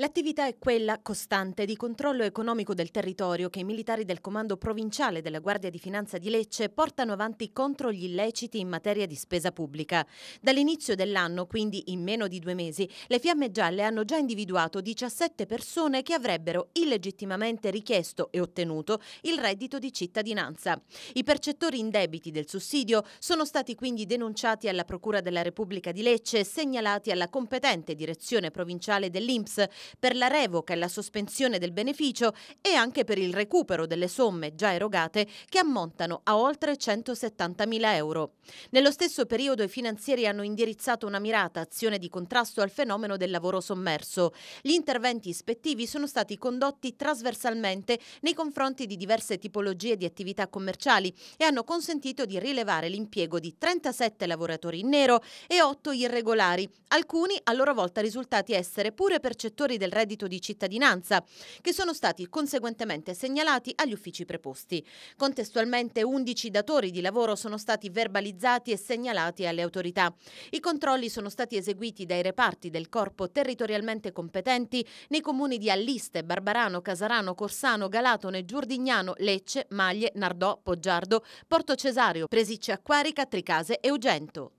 L'attività è quella costante di controllo economico del territorio che i militari del Comando Provinciale della Guardia di Finanza di Lecce portano avanti contro gli illeciti in materia di spesa pubblica. Dall'inizio dell'anno, quindi in meno di due mesi, le Fiamme Gialle hanno già individuato 17 persone che avrebbero illegittimamente richiesto e ottenuto il reddito di cittadinanza. I percettori indebiti del sussidio sono stati quindi denunciati alla Procura della Repubblica di Lecce e segnalati alla competente direzione provinciale dell'INPS per la revoca e la sospensione del beneficio e anche per il recupero delle somme già erogate che ammontano a oltre 170.000 euro. Nello stesso periodo i finanzieri hanno indirizzato una mirata azione di contrasto al fenomeno del lavoro sommerso. Gli interventi ispettivi sono stati condotti trasversalmente nei confronti di diverse tipologie di attività commerciali e hanno consentito di rilevare l'impiego di 37 lavoratori in nero e 8 irregolari, alcuni a loro volta risultati essere pure percettori del reddito di cittadinanza, che sono stati conseguentemente segnalati agli uffici preposti. Contestualmente 11 datori di lavoro sono stati verbalizzati e segnalati alle autorità. I controlli sono stati eseguiti dai reparti del corpo territorialmente competenti nei comuni di Alliste, Barbarano, Casarano, Corsano, Galatone, Giurdignano, Lecce, Maglie, Nardò, Poggiardo, Porto Cesario, Presiccia Acquarica, Tricase e Ugento.